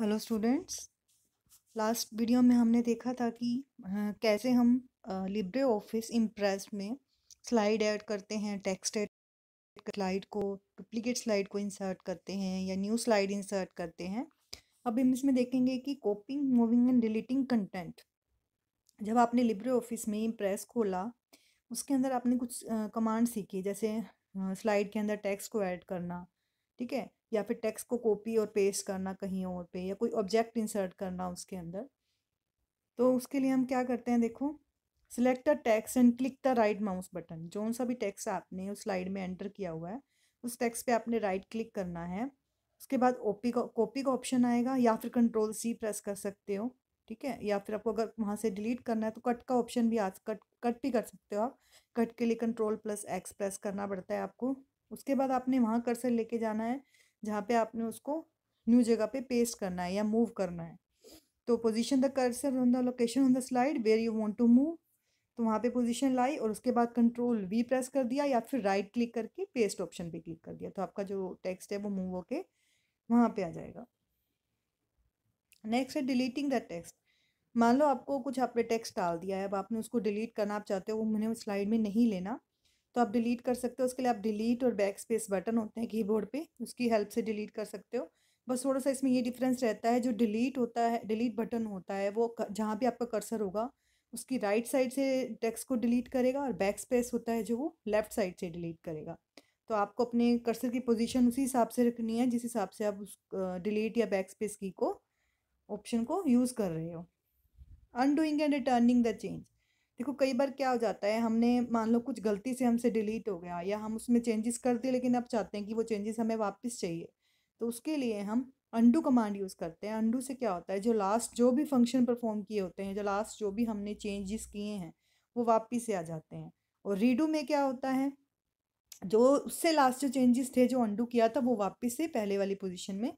hello students last video में हमने देखा था कि कैसे हम लिब्रे ऑफिस इम्प्रेस में स्लाइड ऐड करते हैं टेक्स्ट ऐड स्लाइड को डुप्लीकेट स्लाइड को इंसर्ट करते हैं या न्यू स्लाइड इंसर्ट करते हैं अब हम इसमें देखेंगे कि copying moving and deleting content जब आपने लिब्रे ऑफिस में इम्प्रेस खोला उसके अंदर आपने कुछ कमांड सीखी जैसे स्लाइड के अंदर टेक्स्ट को ऐड करना ठीक है या फिर टेक्स्ट को कॉपी और पेस्ट करना कहीं और पे या कोई ऑब्जेक्ट इंसर्ट करना उसके अंदर तो उसके लिए हम क्या करते हैं देखो select the text and click the right mouse button जो सा भी टैक्स आपने उस स्लाइड में एंटर किया हुआ है उस टैक्स पे आपने राइट right क्लिक करना है उसके बाद ओपी का कॉपी का ऑप्शन आएगा या फिर कंट्रोल सी प्रेस कर सकते हो ठीक है या फिर आपको अगर वहाँ से डिलीट करना है तो कट का ऑप्शन भी आ कट कट भी कर सकते हो आप कट के लिए कंट्रोल प्लस एक्स प्रेस करना पड़ता है आपको उसके बाद आपने वहाँ कर्सर लेके जाना है जहाँ पे आपने उसको न्यू जगह पे पेस्ट करना है या मूव करना है तो position the cursor on the location on the slide where you want to move तो वहाँ पे पोजीशन लाई और उसके बाद कंट्रोल वी प्रेस कर दिया या फिर राइट क्लिक करके पेस्ट ऑप्शन पे क्लिक कर दिया तो आपका जो टेक्स्ट है वो मूव होके वहाँ पे आ जाएगा नेक्स्ट है डिलीटिंग द टेक्स्ट मान लो आपको कुछ आपने टेक्स्ट डाल दिया है अब आपने उसको डिलीट करना आप चाहते हो वो मैंने उस स्लाइड में नहीं लेना तो आप डिलीट कर सकते हो उसके लिए आप डिलीट और बैक स्पेस बटन होते हैं कीबोर्ड पे उसकी हेल्प से डिलीट कर सकते हो बस थोड़ा सा इसमें ये डिफरेंस रहता है जो डिलीट होता है डिलीट बटन होता है वो जहाँ भी आपका कर्सर होगा उसकी राइट right साइड से टेक्स्ट को डिलीट करेगा और बैक स्पेस होता है जो वो लेफ़्ट साइड से डिलीट करेगा तो आपको अपने कर्सर की पोजिशन उसी हिसाब से रखनी है जिस हिसाब से आप उस डिलीट या बैक स्पेस की को ऑप्शन को यूज़ कर रहे हो undoing and returning the change देखो कई बार क्या हो जाता है हमने मान लो कुछ गलती से हमसे डिलीट हो गया या हम उसमें चेंजेस कर दिए लेकिन अब चाहते हैं कि वो चेंजेस हमें वापस चाहिए तो उसके लिए हम अंडू कमांड यूज़ करते हैं अंडू से क्या होता है जो लास्ट जो भी फंक्शन परफॉर्म किए होते हैं जो लास्ट जो भी हमने चेंजेस किए हैं वो वापस से आ जाते हैं और रीडू में क्या होता है जो उससे लास्ट जो चेंजेस थे जो अंडू किया था वो वापस से पहले वाली पोजिशन में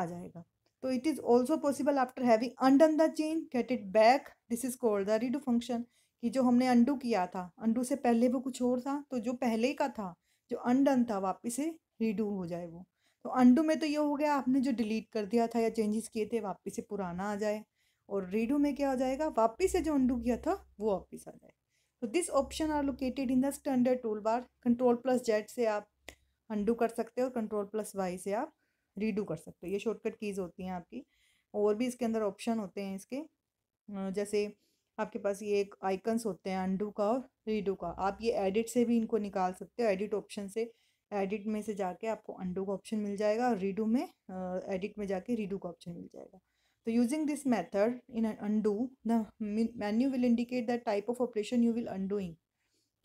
आ जाएगा तो it is also possible after having undone the change get it back this is called the redo function कि जो हमने अंडू किया था अंडू से पहले वो कुछ और था तो जो पहले का था जो अनडन था वापस से रीडू हो जाए वो तो अंडू में तो ये हो गया आपने जो डिलीट कर दिया था या चेंजेस किए थे वापस से पुराना आ जाए और रीडू में क्या हो जाएगा वापस से जो अंडू किया था वो वापस आ जाए तो this option are located in the standard tool bar control plus Z से आप अंडू कर सकते हो और कंट्रोल प्लस वाई से आप रीडू कर सकते हो ये शॉर्टकट कीज़ होती हैं आपकी और भी इसके अंदर ऑप्शन होते हैं इसके जैसे आपके पास ये एक आइकन्स होते हैं अंडू का और रीडू का आप ये एडिट से भी इनको निकाल सकते हो एडिट ऑप्शन से एडिट में से जाके आपको अंडू का ऑप्शन मिल जाएगा और रीडू में एडिट में जाके रीडू का ऑप्शन मिल जाएगा तो using this method in undo the menu will indicate the type of operation you will undoing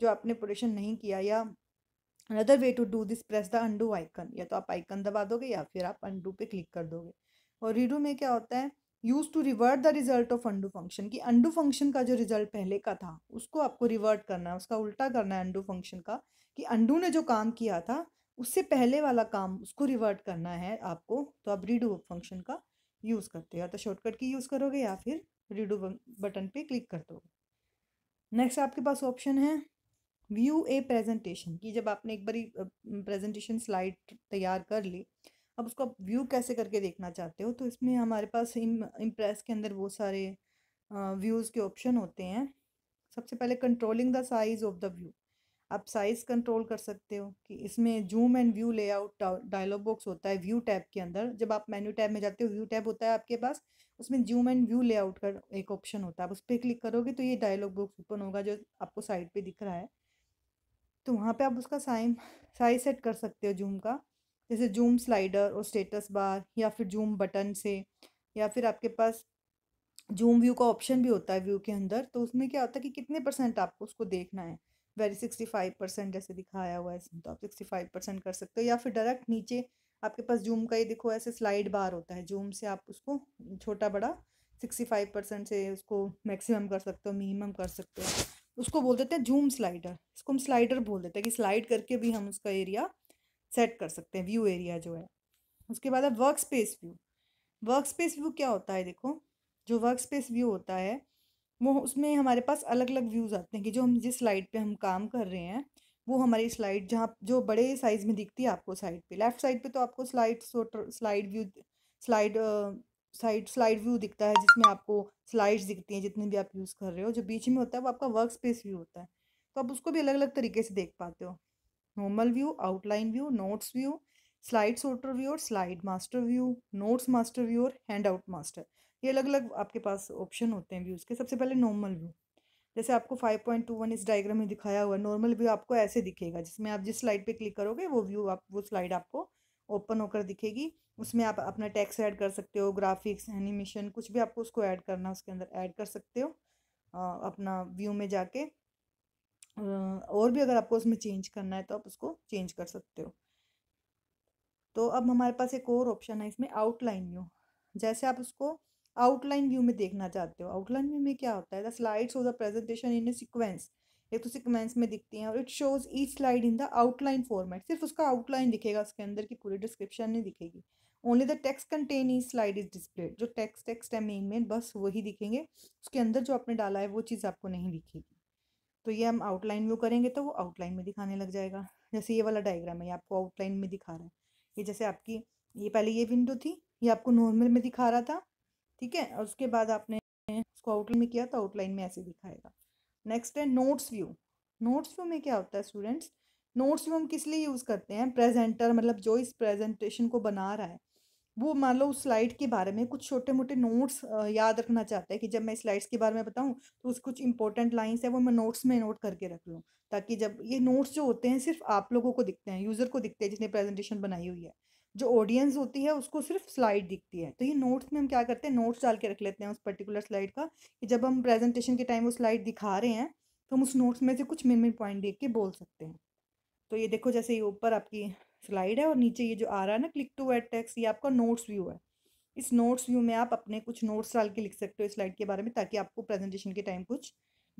जो आपने ऑपरेशन नहीं किया या another way to do this press the undo icon या तो आप आइकन दबा दोगे या फिर आप अंडू पे क्लिक कर दोगे और रीडू में क्या होता है use to revert the result of undo function कि अंडू फंक्शन का जो रिजल्ट पहले का था उसको आपको रिवर्ट करना है उसका उल्टा करना है अंडू फंक्शन का कि अंडू ने जो काम किया था उससे पहले वाला काम उसको रिवर्ट करना है आपको तो आप रीडू फंक्शन का यूज़ करते हो या तो शॉर्टकट की यूज़ करोगे या फिर रीडू बटन पे क्लिक कर दोगे नेक्स्ट आपके पास ऑप्शन है व्यू ए प्रेजेंटेशन कि जब आपने एक बारी प्रेजेंटेशन स्लाइड तैयार कर ली अब उसको आप व्यू कैसे करके देखना चाहते हो तो इसमें हमारे पास इम इम्प्रेस के अंदर वो सारे व्यूज़ के ऑप्शन होते हैं सबसे पहले controlling the size of the view आप साइज़ कंट्रोल कर सकते हो कि इसमें zoom and view layout dialog box होता है व्यू टैब के अंदर जब आप मेन्यू टैब में जाते हो व्यू टैब होता है आपके पास उसमें जूम एंड व्यू लेआउट का एक ऑप्शन होता है आप उस पर क्लिक करोगे तो ये डायलॉग बॉक्स ओपन होगा जो आपको साइड पर दिख रहा है तो वहाँ पर आप उसका साइम साइज सेट कर सकते हो जूम का जैसे जूम स्लाइडर और स्टेटस बार या फिर जूम बटन से या फिर आपके पास जूम व्यू का ऑप्शन भी होता है व्यू के अंदर तो उसमें क्या होता है कि कितने परसेंट आपको उसको देखना है वेरी सिक्सटी फाइव परसेंट जैसे दिखाया हुआ है इसमें तो आप सिक्सटी फाइव परसेंट कर सकते हो या फिर डायरेक्ट नीचे आपके पास जूम का ये देखो ऐसे स्लाइड बार होता है जूम से आप उसको छोटा बड़ा सिक्सटी फाइव परसेंट से उसको मैक्सिमम कर सकते हो मिनिमम कर सकते हो उसको बोल देते हैं जूम स्लाइडर इसको हम स्लाइडर बोल देते हैं कि स्लाइड करके भी हम उसका एरिया सेट कर सकते हैं व्यू एरिया जो है उसके बाद है work space view work space view क्या होता है देखो जो वर्क स्पेस व्यू होता है वो उसमें हमारे पास अलग अलग व्यूज़ आते हैं कि जो हम जिस स्लाइड पे हम काम कर रहे हैं वो हमारी स्लाइड जहाँ जो बड़े साइज़ में दिखती है आपको साइड पे लेफ्ट साइड पे तो आपको slide slide view slide side slide view दिखता है जिसमें आपको स्लाइड्स दिखती हैं जितने भी आप यूज़ कर रहे हो जो बीच में होता है वो आपका वर्क स्पेस व्यू होता है तो आप उसको भी अलग अलग तरीके से देख पाते हो normal view outline view notes view slide sorter view और slide master view notes master view और हैंड आउट मास्टर ये अलग अलग आपके पास ऑप्शन होते हैं व्यूज़ के सबसे पहले नॉर्मल व्यू जैसे आपको 5.21 इस डायग्राम में दिखाया हुआ नॉर्मल व्यू आपको ऐसे दिखेगा जिसमें आप जिस स्लाइड पे क्लिक करोगे वो व्यू आप वो स्लाइड आपको ओपन होकर दिखेगी उसमें आप अपना टैक्स ऐड कर सकते हो ग्राफिक्स एनिमेशन कुछ भी आपको उसको ऐड करना उसके अंदर ऐड कर सकते हो आ, अपना व्यू में जाके और भी अगर आपको उसमें चेंज करना है तो आप उसको चेंज कर सकते हो तो अब हमारे पास एक और ऑप्शन है इसमें आउटलाइन व्यू जैसे आप उसको आउटलाइन व्यू में देखना चाहते हो आउटलाइन व्यू में क्या होता है the slides of the presentation in sequence एक तो सिक्वेंस में दिखती हैं और it shows each slide in the outline format सिर्फ उसका आउटलाइन दिखेगा उसके अंदर की पूरी डिस्क्रिप्शन नहीं दिखेगी ओनली द टेक्स्ट कंटेन ई स्लाइड इज डिस्प्लेड जो टेक्स्ट टेक्स्ट है मेन मेन बस वही दिखेंगे उसके अंदर जो आपने डाला है वो चीज़ आपको नहीं दिखेगी तो ये हम आउटलाइन व्यू करेंगे तो वो आउटलाइन में दिखाने लग जाएगा जैसे ये वाला डायग्राम है ये आपको आउटलाइन में दिखा रहा है ये जैसे आपकी ये पहले ये विंडो थी ये आपको नॉर्मल में दिखा रहा था ठीक है और उसके बाद आपने उसको आउटलाइन में किया तो आउटलाइन में ऐसे दिखाएगा नेक्स्ट है नोट्स व्यू नोट्स व्यू में क्या होता है स्टूडेंट्स नोट्स व्यू हम किस लिए यूज़ करते हैं प्रेजेंटर मतलब जो इस प्रेजेंटेशन को बना रहा है वो मान लो उस स्लाइड के बारे में कुछ छोटे मोटे नोट्स याद रखना चाहता है कि जब मैं स्लाइड्स के बारे में बताऊँ तो उस कुछ इंपॉर्टेंट लाइन्स है वो मैं नोट्स में नोट करके रख लूँ ताकि जब ये नोट्स जो होते हैं सिर्फ आप लोगों को दिखते हैं यूज़र को दिखते हैं जिसने प्रेजेंटेशन बनाई हुई है जो ऑडियंस होती है उसको सिर्फ स्लाइड दिखती है तो ये नोट्स में हम क्या करते हैं नोट्स डाल के रख लेते हैं उस पर्टिकुलर स्लाइड का कि जब हम प्रेजेंटेशन के टाइम वो स्लाइड दिखा रहे हैं तो हम उस नोट्स में से कुछ मेन मेन पॉइंट देख के बोल सकते हैं तो ये देखो जैसे ये ऊपर आपकी स्लाइड है और नीचे ये जो आ रहा है ना क्लिक टू एड टेक्स ये आपका नोट्स व्यू है इस नोट्स व्यू में आप अपने कुछ नोट्स डाल के लिख सकते हो स्लाइड के बारे में ताकि आपको प्रेजेंटेशन के टाइम कुछ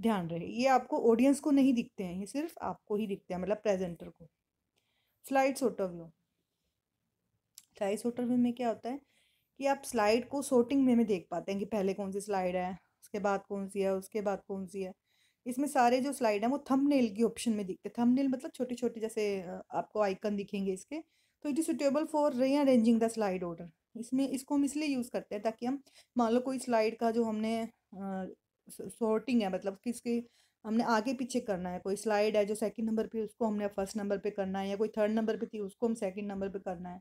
ध्यान रहे ये आपको ऑडियंस को नहीं दिखते हैं ये सिर्फ आपको ही दिखते हैं मतलब प्रेजेंटर को slide sorter view slide sorter view में क्या होता है कि आप स्लाइड को सोटिंग में में देख पाते हैं कि पहले कौन सी स्लाइड है उसके बाद कौन सी है उसके बाद कौन सी है इसमें सारे जो स्लाइड हैं वो थंबनेल के ऑप्शन में दिखते हैं थंबनेल मतलब छोटे छोटे जैसे आपको आइकन दिखेंगे इसके तो it is suitable for rearranging the slide order इसमें इसको हम इसलिए यूज़ करते हैं ताकि हम मान लो कोई स्लाइड का जो हमने सॉर्टिंग है मतलब किसके हमने आगे पीछे करना है कोई स्लाइड है जो सेकंड नंबर पे उसको हमने फर्स्ट नंबर पे करना है या कोई थर्ड नंबर पे थी उसको हम सेकंड नंबर पे करना है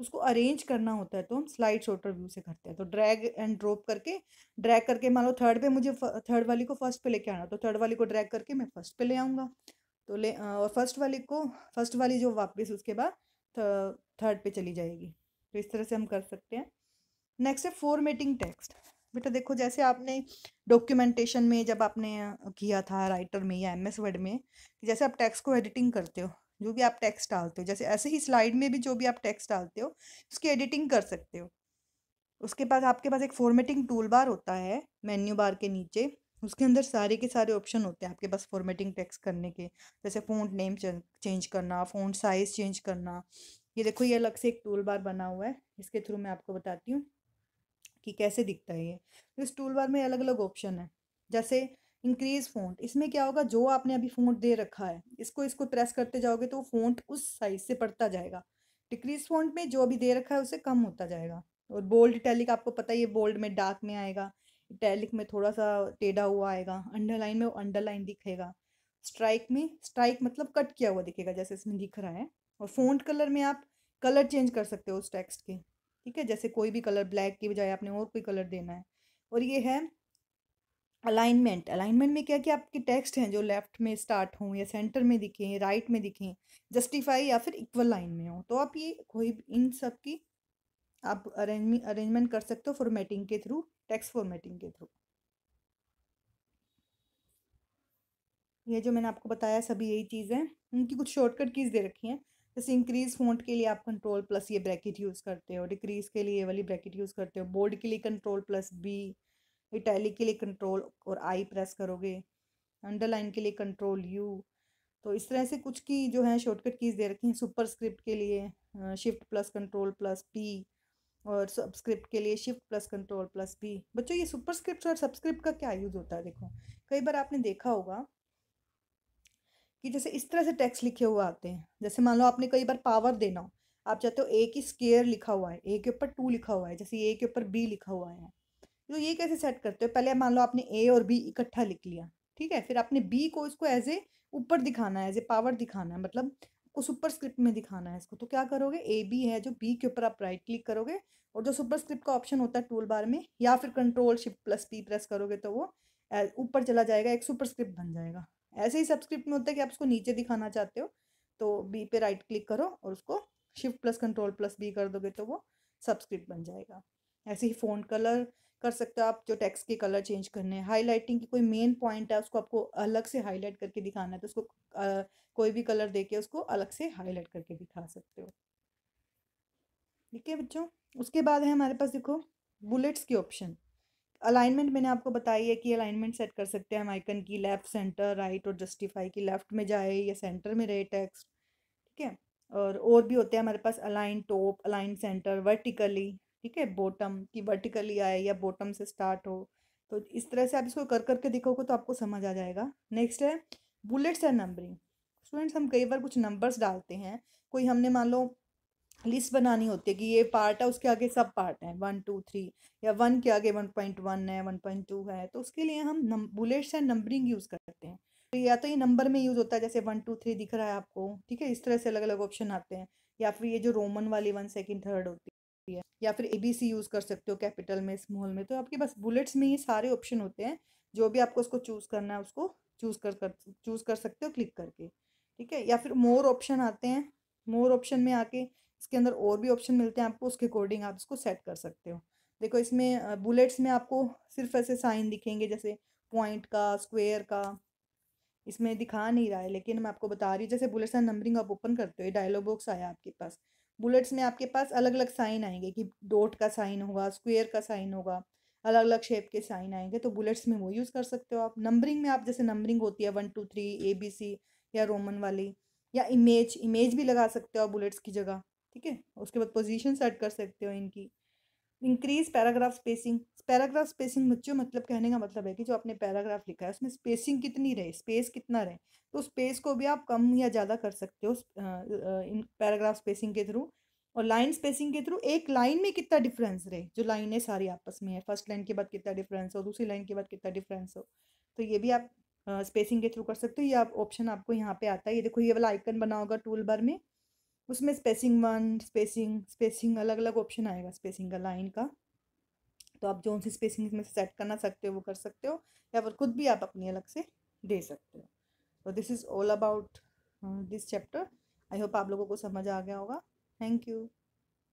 उसको अरेंज करना होता है तो हम स्लाइड शॉर्टर व्यू से करते हैं तो ड्रैग एंड ड्रॉप करके ड्रैग करके मान लो थर्ड पे मुझे थर्ड वाली को फर्स्ट पे लेके आना तो थर्ड वाली को ड्रैग करके मैं फर्स्ट पे ले आऊँगा तो ले और फर्स्ट वाली को फर्स्ट वाली जो वापस उसके बाद थर्ड पे चली जाएगी तो इस तरह से हम कर सकते हैं नेक्स्ट है फॉर्मेटिंग टेक्स्ट बेटा देखो जैसे आपने डॉक्यूमेंटेशन में जब आपने किया था राइटर में या एम एस वर्ड में जैसे आप टेक्स्ट को एडिटिंग करते हो जो भी आप टेक्स्ट डालते हो जैसे ऐसे ही स्लाइड में भी जो भी आप टेक्स्ट डालते हो उसकी एडिटिंग कर सकते हो उसके पास आपके पास एक फॉर्मेटिंग टूल बार होता है मेन्यू बार के नीचे उसके अंदर सारे के सारे ऑप्शन होते हैं आपके पास फॉर्मेटिंग टेक्स करने के जैसे फ़ोन नेम चेंज करना फ़ोन साइज़ चेंज करना ये देखो ये अलग से एक टूल बार बना हुआ है इसके थ्रू मैं आपको बताती हूँ कि कैसे दिखता है ये तो इस टूल बार में अलग अलग ऑप्शन है जैसे इंक्रीज फोन इसमें क्या होगा जो आपने अभी फोन दे रखा है इसको इसको प्रेस करते जाओगे तो फोन उस साइज से पड़ता जाएगा डिक्रीज फोन में जो अभी दे रखा है उसे कम होता जाएगा और बोल्ड इटैलिक आपको पता ही है बोल्ड में डार्क में आएगा इटैलिक में थोड़ा सा टेढ़ा हुआ आएगा अंडरलाइन में वो अंडरलाइन दिखेगा स्ट्राइक में स्ट्राइक मतलब कट किया हुआ दिखेगा जैसे इसमें दिख रहा है और फोन कलर में आप कलर चेंज कर सकते हो उस टेक्स्ट के ठीक है जैसे कोई भी कलर ब्लैक की बजाय आपने और कोई कलर देना है और ये है अलाइनमेंट अलाइनमेंट में क्या कि आपके टेक्स्ट हैं जो लेफ्ट में स्टार्ट हों या सेंटर में दिखें राइट में दिखें जस्टिफाई या फिर इक्वल लाइन में हो तो आप ये कोई इन सब की आप अरेंजमेंट अरेंजमेंट कर सकते हो फॉर्मेटिंग के थ्रू टेक्स्ट फॉर्मेटिंग के थ्रू ये जो मैंने आपको बताया सभी यही चीज़ें उनकी कुछ शॉर्टकट कीज़ दे रखी हैं जैसे इंक्रीज फोंट के लिए आप कंट्रोल प्लस ये ब्रैकेट यूज़ करते हो डिक्रीज के लिए वाली ब्रैकेट यूज़ करते हो बोर्ड के लिए कंट्रोल प्लस बी इटैलिक के लिए कंट्रोल और आई प्रेस करोगे अंडरलाइन के लिए कंट्रोल यू तो इस तरह से कुछ की जो है शॉर्टकट कीज़ दे रखी हैं सुपर स्क्रिप्ट के लिए shift plus control plus P और सब्सक्रिप्ट के लिए shift plus control plus P बच्चों ये सुपर स्क्रिप्ट और सब्सक्रिप्ट का क्या यूज़ होता है देखो कई बार आपने देखा होगा कि जैसे इस तरह से टैक्स लिखे हुए आते हैं जैसे मान लो आपने कई बार पावर देना हो आप चाहते हो ए की स्केयर लिखा हुआ है ए के ऊपर टू लिखा हुआ है जैसे ए के ऊपर बी लिखा हुआ है तो ये कैसे सेट करते हो पहले मान लो आपने ए और बी इकट्ठा लिख लिया ठीक है फिर आपने बी को इसको एज ए ऊपर दिखाना है एज ए पावर दिखाना है मतलब को सुपर स्क्रिप्ट में दिखाना है इसको तो क्या करोगे ए बी है जो बी के ऊपर आप राइट क्लिक करोगे और जो सुपर स्क्रिप्ट का ऑप्शन होता है टूल बार में या फिर control shift plus P press करोगे तो वो ऊपर चला जाएगा एक सुपर स्क्रिप्ट बन जाएगा ऐसे ही सब्सक्रिप्ट में होता है कि आप उसको नीचे दिखाना चाहते हो तो बी पे राइट क्लिक करो और उसको shift plus control plus B कर दोगे तो वो सब्सक्रिप्ट बन जाएगा ऐसे ही फ़ोन कलर कर सकते हो आप जो टेक्स्ट के कलर चेंज करने हैं हाईलाइटिंग की कोई मेन पॉइंट है उसको आपको अलग से हाईलाइट करके दिखाना है तो उसको आ, कोई भी कलर देके उसको अलग से हाईलाइट करके दिखा सकते हो ठीक है बच्चों उसके बाद है हमारे पास देखो बुलेट्स की ऑप्शन अलाइनमेंट मैंने आपको बताई है कि अलाइनमेंट सेट कर सकते हैं हम आइकन की लेफ़्ट सेंटर राइट और जस्टिफाई की लेफ़्ट में जाए या सेंटर में रहे टेक्स्ट ठीक है और और भी होते हैं हमारे पास align top align centre vertically ठीक है बॉटम कि वर्टिकली आए या बॉटम से स्टार्ट हो तो इस तरह से आप इसको कर करके देखोगे तो आपको समझ आ जाएगा नेक्स्ट है बुलेट्स एंड नंबरिंग स्टूडेंट्स हम कई बार कुछ नंबर्स डालते हैं कोई हमने मान लो लिस्ट बनानी होती है कि ये पार्ट है उसके आगे सब पार्ट हैं वन टू थ्री या वन के आगे वन पॉइंट वन है वन पॉइंट टू है तो उसके लिए हम बुलेट्स एंड नंबरिंग यूज़ करते हैं तो या तो ये नंबर में यूज़ होता है जैसे वन टू थ्री दिख रहा है आपको ठीक है इस तरह से अलग अलग ऑप्शन आते हैं या फिर ये जो रोमन वाली वन सेकेंड थर्ड होती है सकती है या फिर ए बी सी यूज़ कर सकते हो कैपिटल में स्मॉल में तो आपके पास बुलेट्स में ही सारे ऑप्शन होते हैं जो भी आपको उसको चूज़ करना है उसको चूज़ कर कर चूज़ कर सकते हो क्लिक करके ठीक है या फिर मोर ऑप्शन आते हैं मोर ऑप्शन में आके इसके अंदर और भी ऑप्शन मिलते हैं आपको उसके अकॉर्डिंग आप इसको सेट कर सकते हो देखो इसमें बुलेट्स में आपको सिर्फ ऐसे साइन दिखेंगे जैसे पॉइंट का स्क्वायर का इसमें दिखा नहीं रहा है लेकिन मैं आपको बता रही हूँ जैसे बुलेट्स एंड नंबरिंग आप ओपन करते हो ये डायलॉग बॉक्स आया आपके पास बुलेट्स में आपके पास अलग अलग साइन आएंगे कि डोट का साइन होगा स्क्वेयर का साइन होगा अलग अलग शेप के साइन आएंगे तो बुलेट्स में वो यूज़ कर सकते हो आप नंबरिंग में आप जैसे नंबरिंग होती है one two three A B C या रोमन वाली या इमेज इमेज भी लगा सकते हो बुलेट्स की जगह ठीक है उसके बाद पोजीशन सेट कर सकते हो इनकी increase paragraph spacing paragraph spacing बच्चों मतलब कहने का मतलब है कि जो आपने पैराग्राफ लिखा है उसमें स्पेसिंग कितनी रहे स्पेस कितना रहे तो स्पेस को भी आप कम या ज़्यादा कर सकते हो इन पैराग्राफ स्पेसिंग के थ्रू और लाइन स्पेसिंग के थ्रू एक लाइन में कितना डिफरेंस रहे जो लाइनें सारी आपस में है फर्स्ट लाइन के बाद कितना डिफरेंस हो दूसरी लाइन के बाद कितना डिफरेंस हो तो ये भी आप स्पेसिंग के थ्रू कर सकते हो ये आप ऑप्शन आपको यहाँ पे आता है ये देखो ये वाला आइकन बना होगा टूल बार में उसमें स्पेसिंग वन स्पेसिंग स्पेसिंग अलग अलग ऑप्शन आएगा स्पेसिंग का लाइन का तो आप जो सी स्पेसिंग में सेट करना सकते हो वो कर सकते हो या फिर खुद भी आप अपनी अलग से दे सकते हो तो this is all about this chapter I hope आप लोगों को समझ आ गया होगा थैंक यू